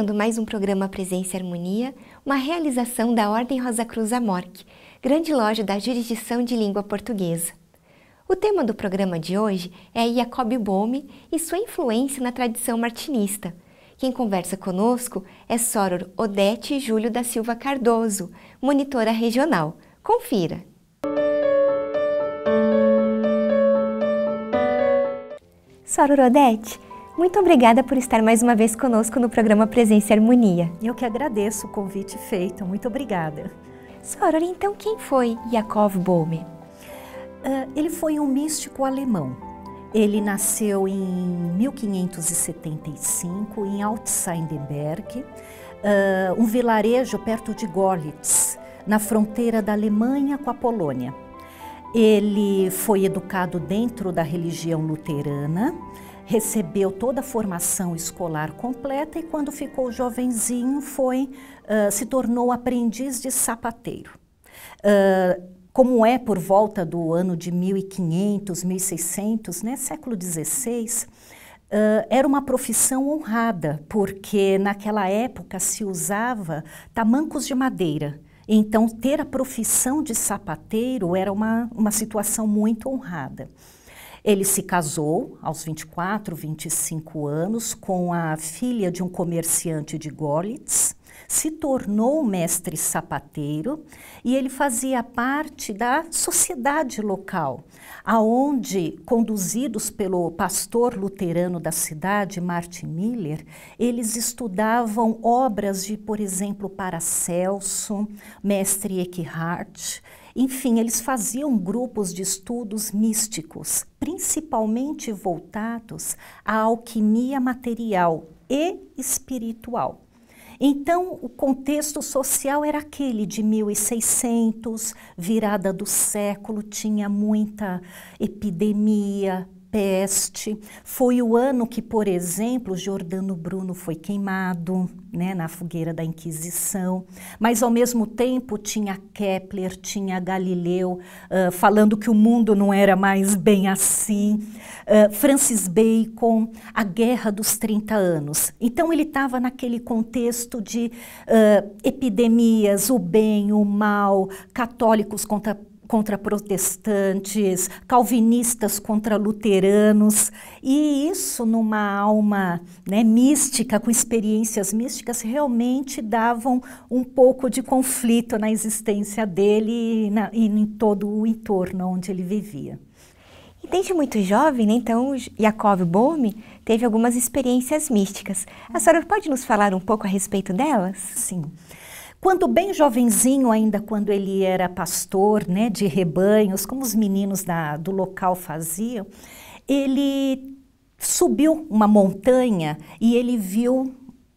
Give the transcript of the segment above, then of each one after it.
iniciando mais um programa Presença e Harmonia, uma realização da Ordem Rosa Cruz Amorque, grande loja da jurisdição de língua portuguesa. O tema do programa de hoje é Jacob Bohme e sua influência na tradição martinista. Quem conversa conosco é Soror Odete Júlio da Silva Cardoso, monitora regional. Confira! Soror Odete, muito obrigada por estar mais uma vez conosco no programa Presença e Harmonia. Eu que agradeço o convite feito, muito obrigada. Soror, então quem foi Jakob Bohme? Uh, ah, ele foi um místico alemão. Ele nasceu em 1575 em Altseindenberg, uh, ah, um vilarejo perto de Gorlitz, na fronteira da Alemanha com a Polônia. Ele foi educado dentro da religião luterana, recebeu toda a formação escolar completa e quando ficou jovenzinho foi uh, se tornou aprendiz de sapateiro. Uh, como é por volta do ano de 1500, 1600, né, século XVI, Uh, era uma profissão honrada, porque naquela época se usava tamancos de madeira. Então, ter a profissão de sapateiro era uma, uma situação muito honrada. Ele se casou aos 24, 25 anos com a filha de um comerciante de Gorlitz, se tornou mestre sapateiro e ele fazia parte da sociedade local, aonde, conduzidos pelo pastor luterano da cidade, Martin Miller, eles estudavam obras de, por exemplo, Paracelso, mestre Eckhart, enfim, eles faziam grupos de estudos místicos, principalmente voltados à alquimia material e espiritual. Então, o contexto social era aquele de 1600, virada do século, tinha muita epidemia, peste. Foi o ano que, por exemplo, Jordano Bruno foi queimado né, na fogueira da Inquisição. Mas, ao mesmo tempo, tinha Kepler, tinha Galileu uh, falando que o mundo não era mais bem assim. Uh, Francis Bacon, a Guerra dos 30 Anos. Então, ele estava naquele contexto de uh, epidemias, o bem, o mal, católicos contra contra protestantes, calvinistas contra luteranos, e isso numa alma né, mística, com experiências místicas, realmente davam um pouco de conflito na existência dele e, na, e em todo o entorno onde ele vivia. E desde muito jovem, né, então, Jacob Bohme teve algumas experiências místicas. A senhora pode nos falar um pouco a respeito delas? Sim. Quando bem jovenzinho, ainda quando ele era pastor né, de rebanhos, como os meninos da, do local faziam, ele subiu uma montanha e ele viu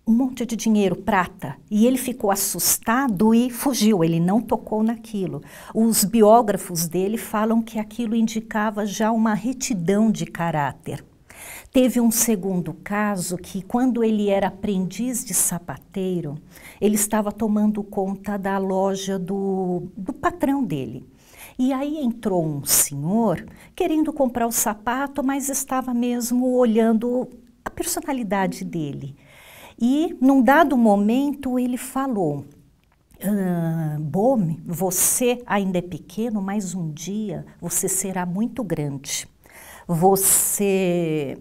um monte de dinheiro, prata. E ele ficou assustado e fugiu, ele não tocou naquilo. Os biógrafos dele falam que aquilo indicava já uma retidão de caráter. Teve um segundo caso que, quando ele era aprendiz de sapateiro, ele estava tomando conta da loja do, do patrão dele. E aí entrou um senhor querendo comprar o sapato, mas estava mesmo olhando a personalidade dele. E num dado momento ele falou: ah, Bome, você ainda é pequeno, mas um dia você será muito grande você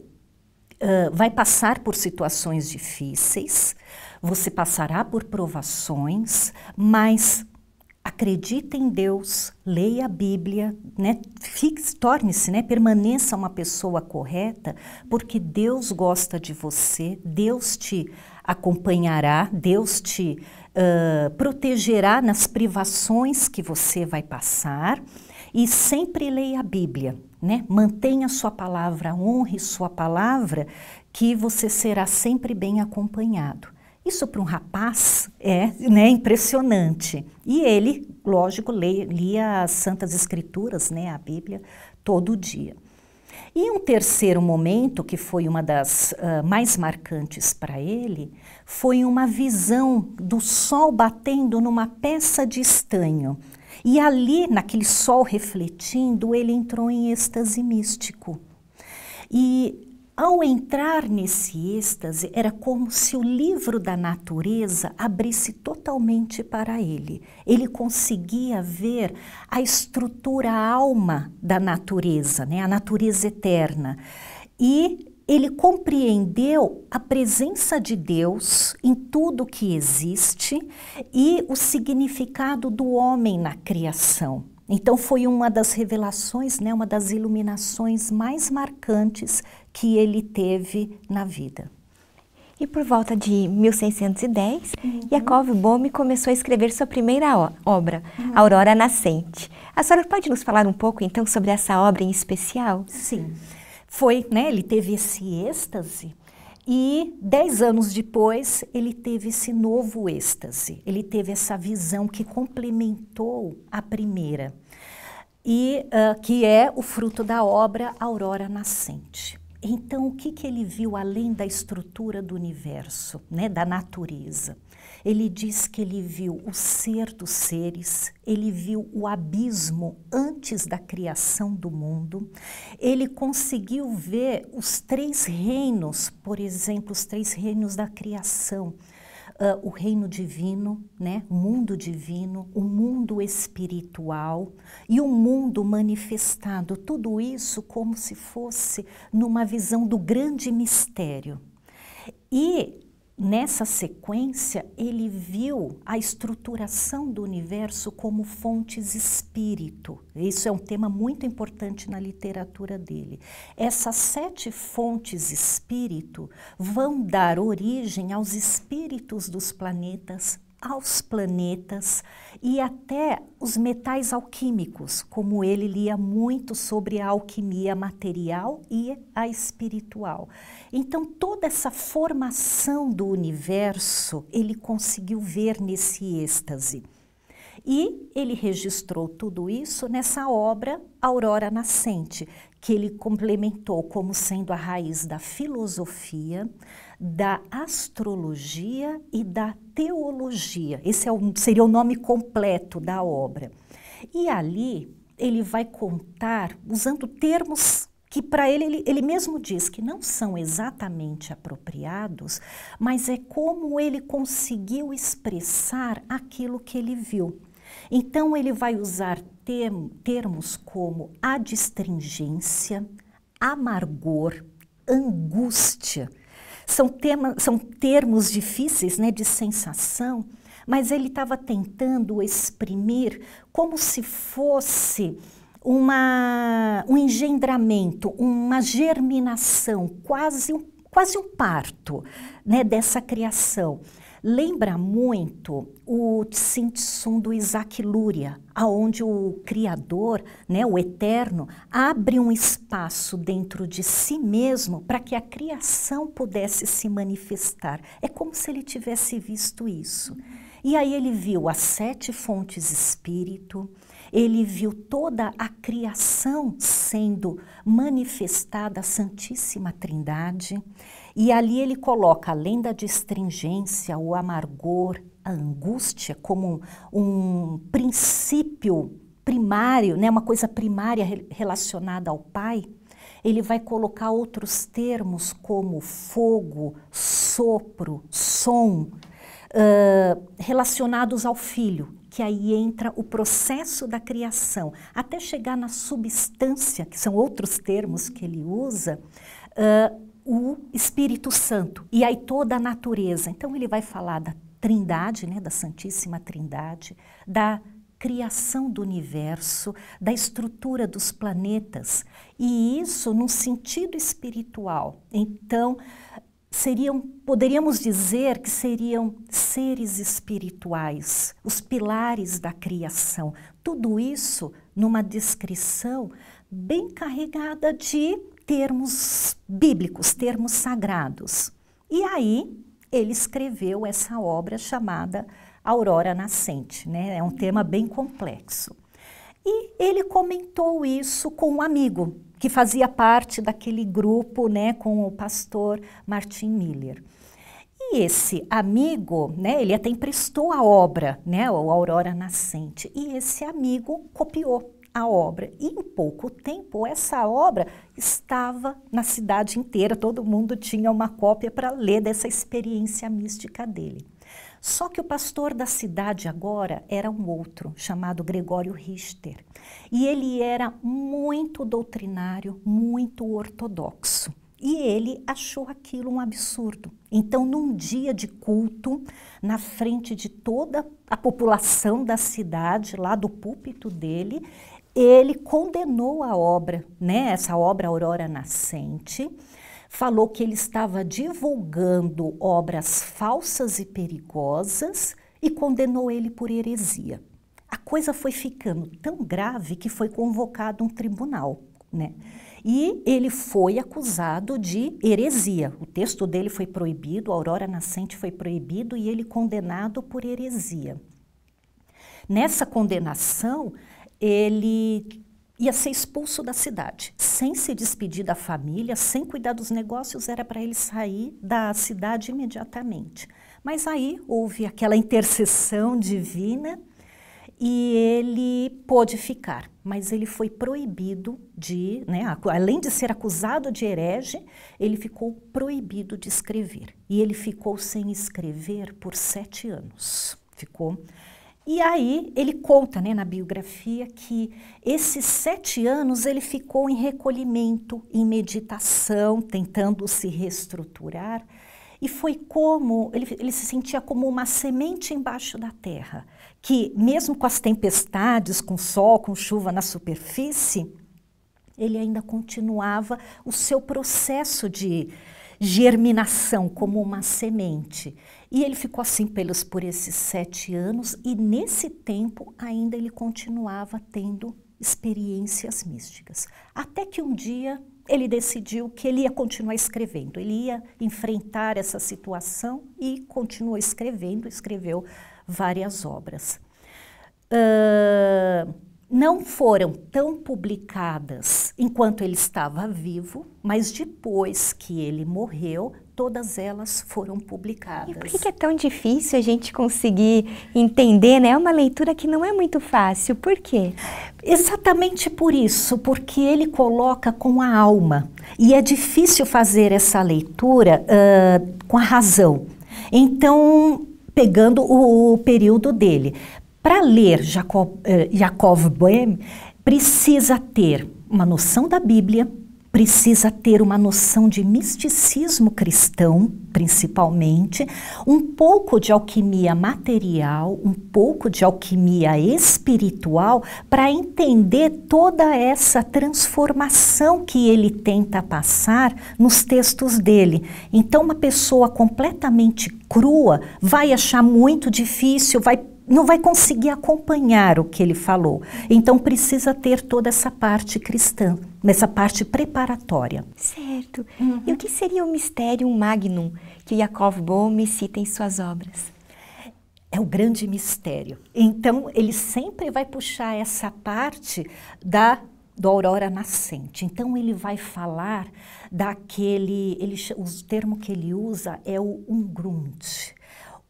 uh, vai passar por situações difíceis, você passará por provações, mas acredite em Deus, leia a Bíblia, né? torne-se, né? permaneça uma pessoa correta, porque Deus gosta de você, Deus te acompanhará, Deus te uh, protegerá nas privações que você vai passar e sempre leia a Bíblia. Né? Mantenha sua palavra, honre sua palavra, que você será sempre bem acompanhado. Isso para um rapaz é né, impressionante. E ele, lógico, lia, as Santas Escrituras, né, a Bíblia, todo dia. E um terceiro momento, que foi uma das uh, mais marcantes para ele, foi uma visão do sol batendo numa peça de estanho. E ali, naquele sol refletindo, ele entrou em êxtase místico. E ao entrar nesse êxtase, era como se o livro da natureza abrisse totalmente para ele. Ele conseguia ver a estrutura a alma da natureza, né? a natureza eterna. E ele compreendeu a presença de Deus em tudo que existe e o significado do homem na criação. Então foi uma das revelações, né, uma das iluminações mais marcantes que ele teve na vida. E por volta de 1610, uhum. Jacob começou a escrever sua primeira obra, uhum. Aurora Nascente. A senhora pode nos falar um pouco então sobre essa obra em especial? Sim. Sim foi, né, ele teve esse êxtase e dez anos depois ele teve esse novo êxtase, ele teve essa visão que complementou a primeira e uh, que é o fruto da obra Aurora Nascente. Então, o que, que ele viu além da estrutura do universo, né, da natureza? Ele diz que ele viu o ser dos seres, ele viu o abismo antes da criação do mundo, ele conseguiu ver os três reinos, por exemplo, os três reinos da criação. Uh, o reino divino, né? o mundo divino, o mundo espiritual e o mundo manifestado. Tudo isso como se fosse numa visão do grande mistério. E nessa sequência, ele viu a estruturação do universo como fontes espírito. Isso é um tema muito importante na literatura dele. Essas sete fontes espírito vão dar origem aos espíritos dos planetas aos planetas e até os metais alquímicos, como ele lia muito sobre a alquimia material e a espiritual. Então, toda essa formação do universo ele conseguiu ver nesse êxtase. E ele registrou tudo isso nessa obra Aurora Nascente, que ele complementou como sendo a raiz da filosofia, da astrologia e da teologia. Esse é o, seria o nome completo da obra. E ali ele vai contar usando termos que para ele, ele, ele mesmo diz que não são exatamente apropriados, mas é como ele conseguiu expressar aquilo que ele viu. Então ele vai usar term, termos como adstringência, amargor, angústia são, tema, são termos difíceis né, de sensação, mas ele estava tentando exprimir como se fosse uma, um engendramento, uma germinação, quase um, quase um parto né, dessa criação lembra muito o Tsintsum do Isaac Luria, aonde o Criador, né, o Eterno, abre um espaço dentro de si mesmo para que a criação pudesse se manifestar. É como se ele tivesse visto isso. E aí ele viu as sete fontes espírito, ele viu toda a criação sendo manifestada a Santíssima Trindade. E ali ele coloca, além da distringência, o amargor, a angústia, como um, um princípio primário, né, uma coisa primária relacionada ao Pai, ele vai colocar outros termos como fogo, sopro, som, uh, relacionados ao Filho, que aí entra o processo da criação, até chegar na substância, que são outros termos que ele usa. Uh, o Espírito Santo e aí toda a natureza. Então ele vai falar da Trindade, né, da Santíssima Trindade, da criação do universo, da estrutura dos planetas, e isso num sentido espiritual. Então, seriam, poderíamos dizer que seriam seres espirituais, os pilares da criação. Tudo isso numa descrição bem carregada de termos bíblicos, termos sagrados. E aí ele escreveu essa obra chamada Aurora Nascente, né? É um tema bem complexo. E ele comentou isso com um amigo que fazia parte daquele grupo, né, com o pastor Martin Miller. E esse amigo, né, ele até emprestou a obra, né, o Aurora Nascente, e esse amigo copiou a obra. E em pouco tempo, essa obra estava na cidade inteira, todo mundo tinha uma cópia para ler dessa experiência mística dele. Só que o pastor da cidade agora era um outro, chamado Gregório Richter. E ele era muito doutrinário, muito ortodoxo. E ele achou aquilo um absurdo. Então, num dia de culto, na frente de toda a população da cidade, lá do púlpito dele, ele condenou a obra, né, essa obra Aurora Nascente, falou que ele estava divulgando obras falsas e perigosas e condenou ele por heresia. A coisa foi ficando tão grave que foi convocado um tribunal, né? E ele foi acusado de heresia. O texto dele foi proibido, Aurora Nascente foi proibido e ele condenado por heresia. Nessa condenação, ele ia ser expulso da cidade, sem se despedir da família, sem cuidar dos negócios, era para ele sair da cidade imediatamente. Mas aí houve aquela intercessão divina e ele pôde ficar, mas ele foi proibido de, né, além de ser acusado de herege, ele ficou proibido de escrever. E ele ficou sem escrever por sete anos. Ficou e aí ele conta né, na biografia que esses sete anos ele ficou em recolhimento, em meditação, tentando se reestruturar. E foi como ele, ele, se sentia como uma semente embaixo da terra, que mesmo com as tempestades, com sol, com chuva na superfície, ele ainda continuava o seu processo de germinação, como uma semente. E ele ficou assim pelos por esses sete anos, e nesse tempo ainda ele continuava tendo experiências místicas. Até que um dia ele decidiu que ele ia continuar escrevendo, ele ia enfrentar essa situação e continuou escrevendo, escreveu várias obras. Uh, não foram tão publicadas enquanto ele estava vivo, mas depois que ele morreu, todas elas foram publicadas. E por que é tão difícil a gente conseguir entender, né? É uma leitura que não é muito fácil. Por quê? Exatamente por isso, porque ele coloca com a alma. E é difícil fazer essa leitura uh, com a razão. Então, pegando o, o período dele. Para ler eh, Jacob, eh, Boehm, precisa ter uma noção da Bíblia, precisa ter uma noção de misticismo cristão, principalmente, um pouco de alquimia material, um pouco de alquimia espiritual, para entender toda essa transformação que ele tenta passar nos textos dele. Então, uma pessoa completamente crua vai achar muito difícil, vai não vai conseguir acompanhar o que ele falou. Então precisa ter toda essa parte cristã, nessa parte preparatória. Certo. Uhum. E o que seria o mistério magnum que Jacob Bohm cita em suas obras? É o grande mistério. Então ele sempre vai puxar essa parte da do aurora nascente. Então ele vai falar daquele, ele, o termo que ele usa é o umgrund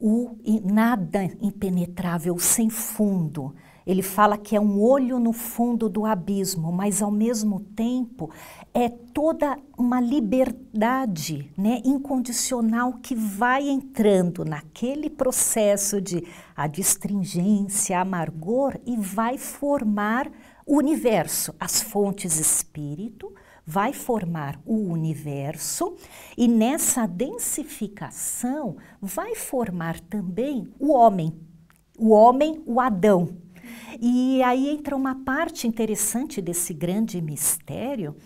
o nada impenetrável, sem fundo. Ele fala que é um olho no fundo do abismo, mas ao mesmo tempo é toda uma liberdade né, incondicional que vai entrando naquele processo de adstringência, amargor e vai formar o universo, as fontes espírito, vai formar o universo e nessa densificação vai formar também o homem, o homem, o Adão. E aí entra uma parte interessante desse grande mistério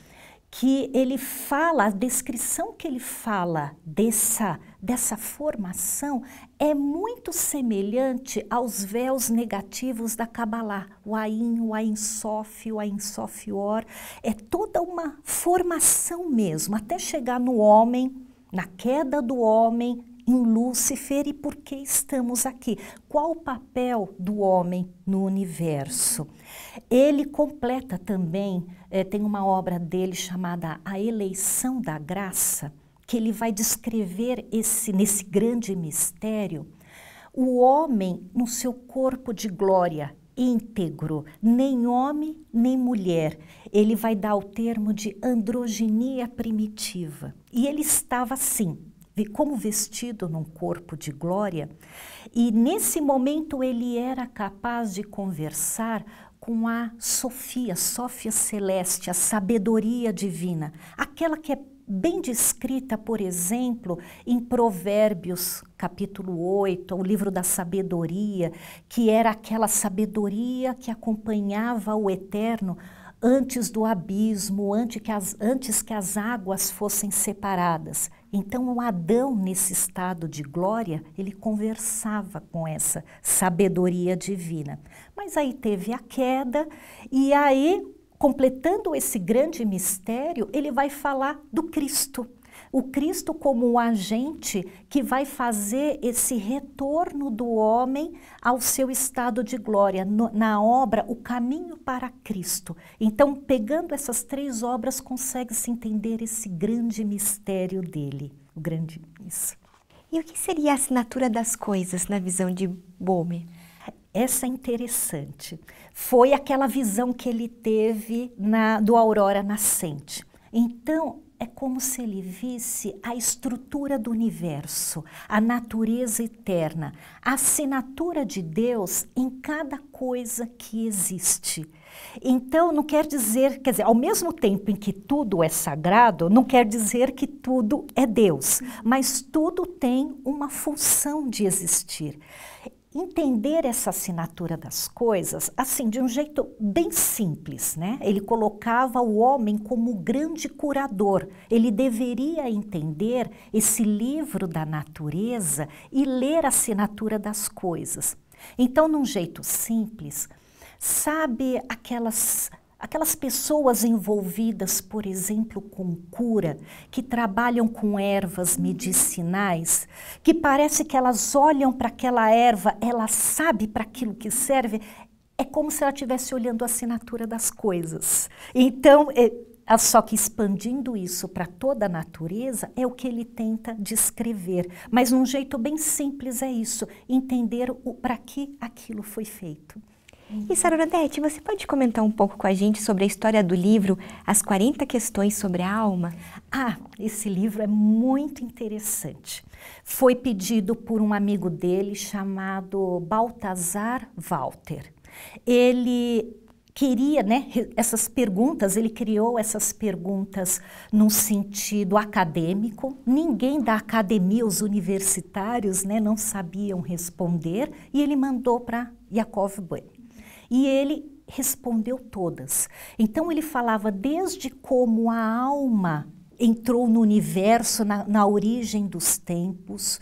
que ele fala, a descrição que ele fala dessa, dessa formação é muito semelhante aos véus negativos da Kabbalah, o Ain, o Ain Sof, o Ain Sof Or. É toda uma formação mesmo, até chegar no homem, na queda do homem, em Lúcifer e por que estamos aqui. Qual o papel do homem no universo? Ele completa também, eh, tem uma obra dele chamada A Eleição da Graça, que ele vai descrever esse, nesse grande mistério o homem no seu corpo de glória, íntegro, nem homem nem mulher. Ele vai dar o termo de androginia primitiva. E ele estava assim, como vestido num corpo de glória, e nesse momento ele era capaz de conversar com a Sofia, Sofia Celeste, a sabedoria divina, aquela que é bem descrita, por exemplo, em Provérbios, capítulo 8, o livro da sabedoria, que era aquela sabedoria que acompanhava o eterno antes do abismo, antes que as, antes que as águas fossem separadas. Então, o Adão, nesse estado de glória, ele conversava com essa sabedoria divina. Mas aí teve a queda, e aí, completando esse grande mistério, ele vai falar do Cristo. O Cristo como o agente que vai fazer esse retorno do homem ao seu estado de glória, no, na obra O Caminho para Cristo. Então, pegando essas três obras, consegue-se entender esse grande mistério dele. O grande isso. E o que seria a assinatura das coisas na visão de Bohme? Essa é interessante. Foi aquela visão que ele teve na, do aurora nascente. Então, é como se ele visse a estrutura do universo, a natureza eterna, a assinatura de Deus em cada coisa que existe. Então, não quer dizer, quer dizer, ao mesmo tempo em que tudo é sagrado, não quer dizer que tudo é Deus, mas tudo tem uma função de existir entender essa assinatura das coisas, assim, de um jeito bem simples, né? Ele colocava o homem como grande curador. Ele deveria entender esse livro da natureza e ler a assinatura das coisas. Então, num jeito simples, sabe aquelas Aquelas pessoas envolvidas, por exemplo, com cura, que trabalham com ervas medicinais, que parece que elas olham para aquela erva, ela sabe para aquilo que serve, é como se ela estivesse olhando a assinatura das coisas. Então, é, só que expandindo isso para toda a natureza é o que ele tenta descrever. Mas num jeito bem simples é isso, entender para que aquilo foi feito. E Saronadete, você pode comentar um pouco com a gente sobre a história do livro As 40 Questões sobre a Alma? Ah, esse livro é muito interessante. Foi pedido por um amigo dele chamado Baltazar Walter. Ele queria, né, essas perguntas, ele criou essas perguntas num sentido acadêmico. Ninguém da academia, os universitários, né, não sabiam responder, e ele mandou para Yakov Bueno. E ele respondeu todas. Então ele falava desde como a alma entrou no universo, na, na origem dos tempos,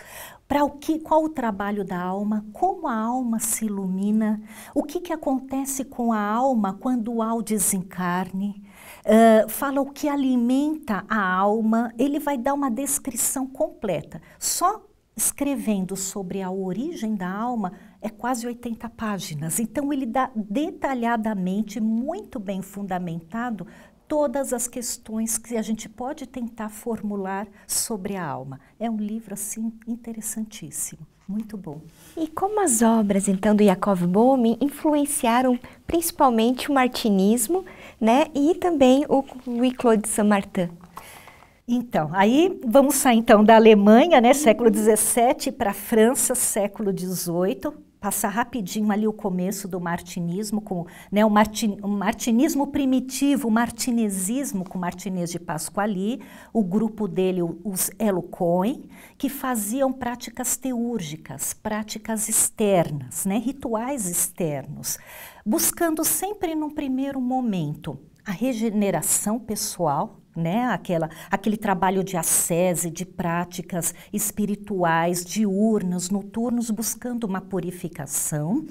para o que, qual o trabalho da alma, como a alma se ilumina, o que, que acontece com a alma quando há o desencarne, uh, fala o que alimenta a alma, ele vai dar uma descrição completa. Só escrevendo sobre a origem da alma, é quase 80 páginas. Então, ele dá detalhadamente, muito bem fundamentado, todas as questões que a gente pode tentar formular sobre a alma. É um livro, assim, interessantíssimo. Muito bom. E como as obras, então, do Jacob Bohm influenciaram principalmente o martinismo, né, e também o Louis-Claude Saint-Martin? Então, aí vamos sair então da Alemanha, né, século XVII, para a França, século XVIII, passar rapidinho ali o começo do martinismo, com né, o, martin, o martinismo primitivo, o martinesismo com Martinez de Pasquali, o grupo dele, os Elocoin, que faziam práticas teúrgicas, práticas externas, né, rituais externos, buscando sempre num primeiro momento a regeneração pessoal, né, aquela, aquele trabalho de ascese, de práticas espirituais, diurnas, noturnos, buscando uma purificação.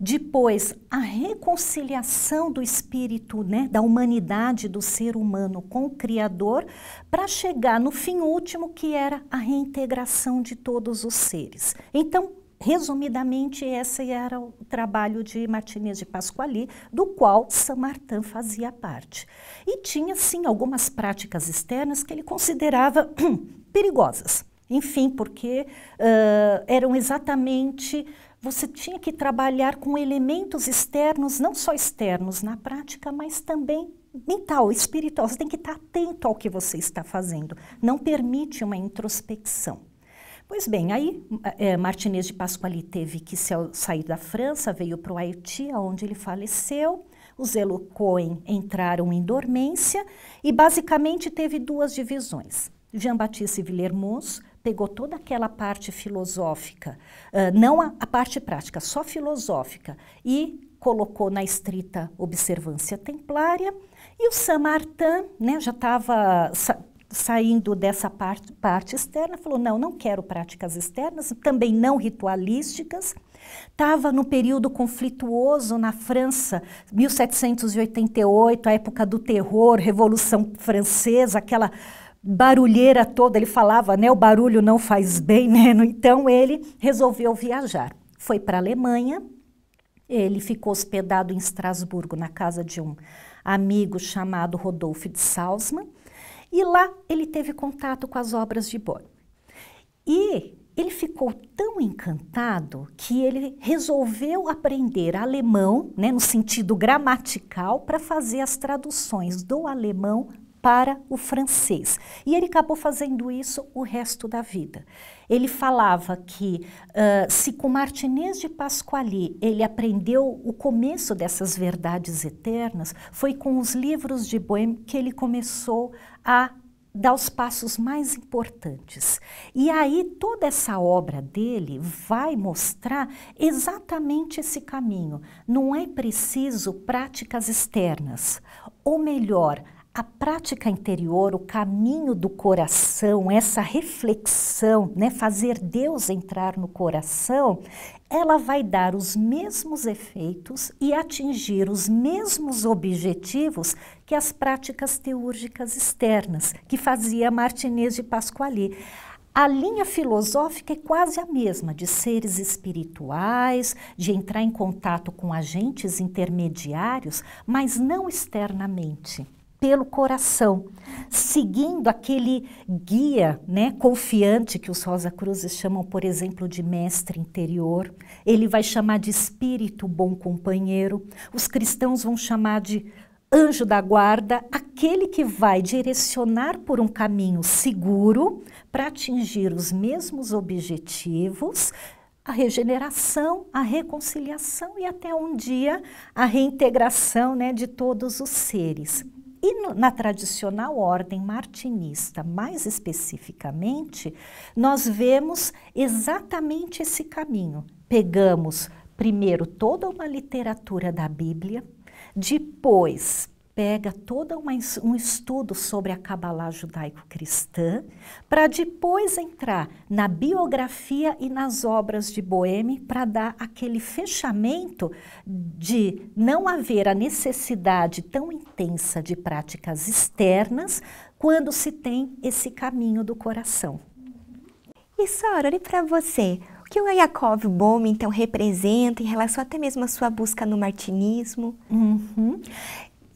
Depois, a reconciliação do espírito, né, da humanidade, do ser humano com o Criador, para chegar no fim último, que era a reintegração de todos os seres. Então, Resumidamente, esse era o trabalho de Martinez de Pasquali, do qual San Martin fazia parte. E tinha, sim, algumas práticas externas que ele considerava hum, perigosas. Enfim, porque uh, eram exatamente. Você tinha que trabalhar com elementos externos, não só externos na prática, mas também mental, espiritual. Você tem que estar atento ao que você está fazendo. Não permite uma introspecção. Pois bem, aí é, Martinez de Pasquali teve que sair da França, veio para o Haiti, onde ele faleceu. Os Elocoen entraram em dormência e basicamente teve duas divisões. Jean-Baptiste Villermoz pegou toda aquela parte filosófica, uh, não a, a parte prática, só filosófica, e colocou na estrita observância templária. E o Martin né, já estava saindo dessa parte, parte externa, falou: não, não quero práticas externas, também não ritualísticas. Estava no período conflituoso na França, 1788, a época do terror, Revolução Francesa, aquela barulheira toda. Ele falava, né, o barulho não faz bem, né? Então ele resolveu viajar. Foi para a Alemanha, ele ficou hospedado em Estrasburgo, na casa de um amigo chamado Rodolfo de Salzmann. E lá ele teve contato com as obras de Bohr. E ele ficou tão encantado que ele resolveu aprender alemão, né, no sentido gramatical, para fazer as traduções do alemão para o francês. E ele acabou fazendo isso o resto da vida. Ele falava que uh, se com Martinez de Pasquali ele aprendeu o começo dessas verdades eternas, foi com os livros de Bohème que ele começou a dar os passos mais importantes. E aí toda essa obra dele vai mostrar exatamente esse caminho. Não é preciso práticas externas, ou melhor, a prática interior, o caminho do coração, essa reflexão, né, fazer Deus entrar no coração, ela vai dar os mesmos efeitos e atingir os mesmos objetivos que as práticas teúrgicas externas, que fazia Martinez de Pasquali. A linha filosófica é quase a mesma, de seres espirituais, de entrar em contato com agentes intermediários, mas não externamente pelo coração, seguindo aquele guia né, confiante que os Rosa Cruzes chamam, por exemplo, de mestre interior. Ele vai chamar de espírito bom companheiro. Os cristãos vão chamar de anjo da guarda, aquele que vai direcionar por um caminho seguro para atingir os mesmos objetivos. A regeneração, a reconciliação e até um dia a reintegração né, de todos os seres. E no, na tradicional ordem martinista, mais especificamente, nós vemos exatamente esse caminho. Pegamos primeiro toda uma literatura da Bíblia, depois pega todo um estudo sobre a Kabbalah judaico-cristã para depois entrar na biografia e nas obras de Boheme para dar aquele fechamento de não haver a necessidade tão intensa de práticas externas quando se tem esse caminho do coração. E Sora, e para você, o que o Yakov Bohm, então, representa em relação até mesmo à sua busca no martinismo? Uhum.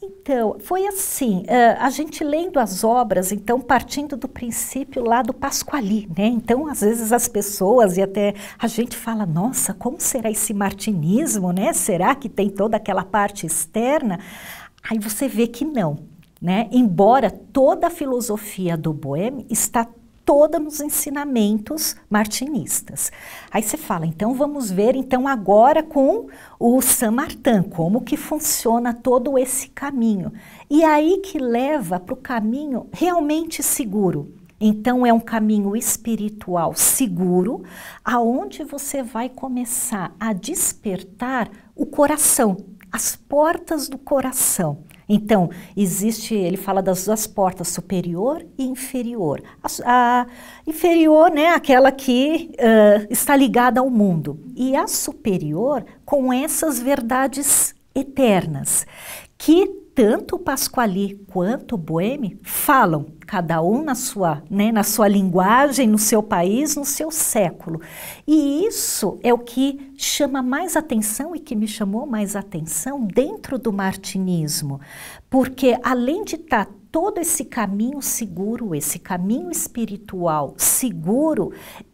Então, foi assim, a gente lendo as obras, então partindo do princípio lá do Pasquali, né? Então, às vezes as pessoas e até a gente fala, nossa, como será esse martinismo, né? Será que tem toda aquela parte externa? Aí você vê que não, né? Embora toda a filosofia do boêmio está toda nos ensinamentos martinistas. Aí você fala, então vamos ver então agora com o Martin como que funciona todo esse caminho. E aí que leva para o caminho realmente seguro. Então é um caminho espiritual seguro, aonde você vai começar a despertar o coração, as portas do coração. Então, existe, ele fala das duas portas, superior e inferior. A, a inferior, né, aquela que uh, está ligada ao mundo, e a superior com essas verdades eternas, que tanto o Pasquali quanto o falam, cada um na sua, né, na sua linguagem, no seu país, no seu século. E isso é o que chama mais atenção e que me chamou mais atenção dentro do martinismo, porque além de estar tá todo esse caminho seguro, esse caminho espiritual seguro,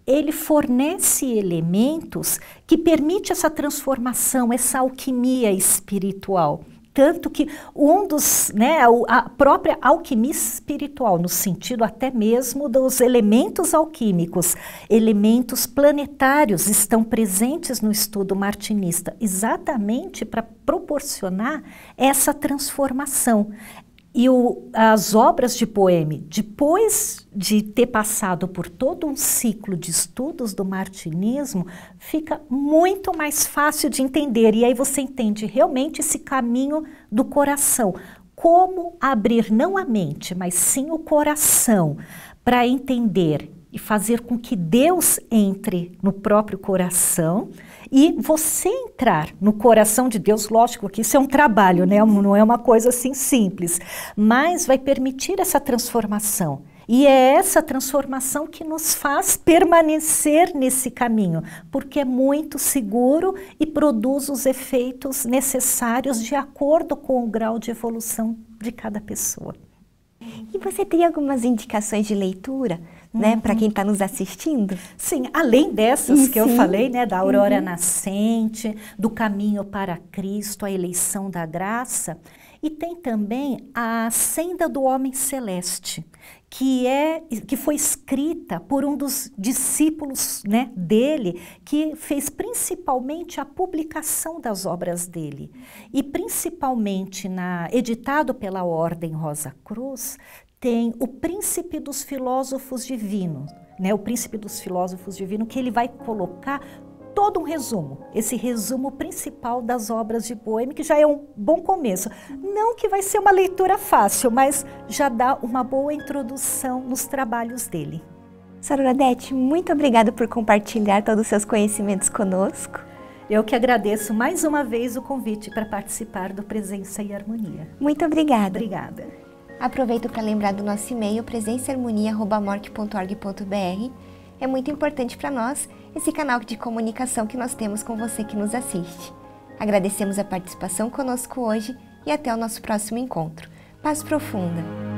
ele fornece elementos que permite essa transformação, essa alquimia espiritual. Tanto que um dos, né, a própria alquimia espiritual, no sentido até mesmo dos elementos alquímicos, elementos planetários estão presentes no estudo martinista, exatamente para proporcionar essa transformação, e o, as obras de Poeme, depois de ter passado por todo um ciclo de estudos do martinismo, fica muito mais fácil de entender. E aí você entende realmente esse caminho do coração. Como abrir não a mente, mas sim o coração para entender e fazer com que Deus entre no próprio coração e você entrar no coração de Deus, lógico que isso é um trabalho, né? não é uma coisa assim simples, mas vai permitir essa transformação. E é essa transformação que nos faz permanecer nesse caminho, porque é muito seguro e produz os efeitos necessários de acordo com o grau de evolução de cada pessoa. E você tem algumas indicações de leitura? né, uhum. para quem está nos assistindo? Sim, além dessas que eu falei, né, da aurora uhum. nascente, do caminho para Cristo, a eleição da graça, e tem também a senda do homem celeste, que é que foi escrita por um dos discípulos né, dele, que fez principalmente a publicação das obras dele e principalmente na editado pela Ordem Rosa Cruz tem o príncipe dos filósofos divinos, né? O príncipe dos filósofos divinos que ele vai colocar todo um resumo, esse resumo principal das obras de Boehme, que já é um bom começo. Não que vai ser uma leitura fácil, mas já dá uma boa introdução nos trabalhos dele. Sororadete, muito obrigada por compartilhar todos os seus conhecimentos conosco. Eu que agradeço mais uma vez o convite para participar do Presença e Harmonia. Muito obrigada. Obrigada. Aproveito para lembrar do nosso e-mail presenceharmonia.org.br. É muito importante para nós esse canal de comunicação que nós temos com você que nos assiste. Agradecemos a participação conosco hoje e até o nosso próximo encontro. Paz profunda!